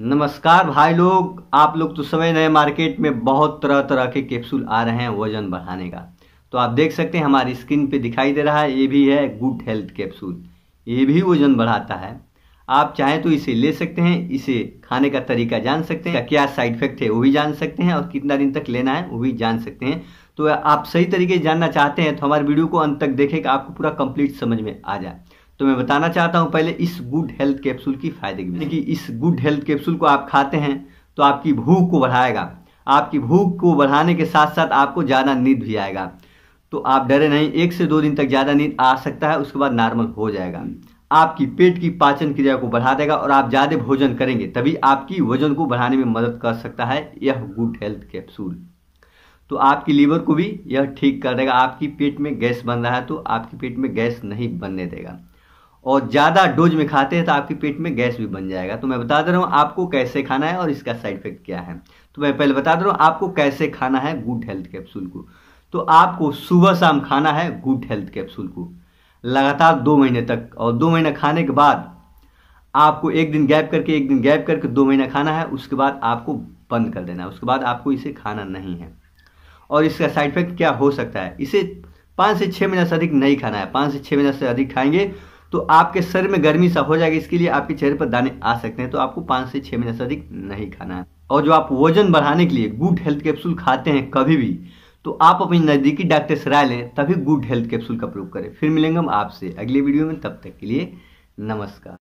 नमस्कार भाई लोग आप लोग तो समय नए मार्केट में बहुत तरह तरह के कैप्सूल आ रहे हैं वजन बढ़ाने का तो आप देख सकते हैं हमारी स्किन पे दिखाई दे रहा है ये भी है गुड हेल्थ कैप्सूल ये भी वजन बढ़ाता है आप चाहें तो इसे ले सकते हैं इसे खाने का तरीका जान सकते हैं क्या साइड इफेक्ट है वो भी जान सकते हैं और कितना दिन तक लेना है वो भी जान सकते हैं तो आप सही तरीके जानना चाहते हैं तो हमारे वीडियो को अंत तक देखें कि आपको पूरा कंप्लीट समझ में आ जाए तो मैं बताना चाहता हूँ पहले इस गुड हेल्थ कैप्सूल की फ़ायदे की देखिए इस गुड हेल्थ कैप्सूल को आप खाते हैं तो आपकी भूख को बढ़ाएगा आपकी भूख को बढ़ाने के साथ साथ आपको ज़्यादा नींद भी आएगा तो आप डरे नहीं एक से दो दिन तक ज़्यादा नींद आ सकता है उसके बाद नॉर्मल हो जाएगा आपकी पेट की पाचन क्रिया को बढ़ा देगा और आप ज़्यादा भोजन करेंगे तभी आपकी वजन को बढ़ाने में मदद कर सकता है यह गुड हेल्थ कैप्सूल तो आपकी लीवर को भी यह ठीक कर देगा आपकी पेट में गैस बन रहा है तो आपके पेट में गैस नहीं बनने देगा और ज़्यादा डोज में खाते हैं तो आपके पेट में गैस भी बन जाएगा तो मैं बता दे रहा हूँ आपको कैसे खाना है और इसका साइड इफेक्ट क्या है तो मैं पहले बता दे रहा हूँ आपको कैसे खाना है गुड हेल्थ कैप्सूल को तो आपको सुबह शाम खाना है गुड हेल्थ कैप्सूल को लगातार दो महीने तक और दो महीना खाने के बाद आपको एक दिन गैप करके एक दिन गैप करके दो महीना खाना है उसके बाद आपको बंद कर देना है उसके बाद आपको इसे खाना नहीं है और इसका साइड इफेक्ट क्या हो सकता है इसे पाँच से छः महीना से अधिक नहीं खाना है पाँच से छः महीना से अधिक खाएंगे तो आपके शरीर में गर्मी सा हो जाएगी इसके लिए आपके चेहरे पर दाने आ सकते हैं तो आपको पाँच से छः महीने से अधिक नहीं खाना है और जो आप वजन बढ़ाने के लिए गुड हेल्थ कैप्सूल खाते हैं कभी भी तो आप अपने नज़दीकी डॉक्टर से राय लें तभी गुड हेल्थ कैप्सूल का प्रयोग करें फिर मिलेंगे हम आपसे अगले वीडियो में तब तक के लिए नमस्कार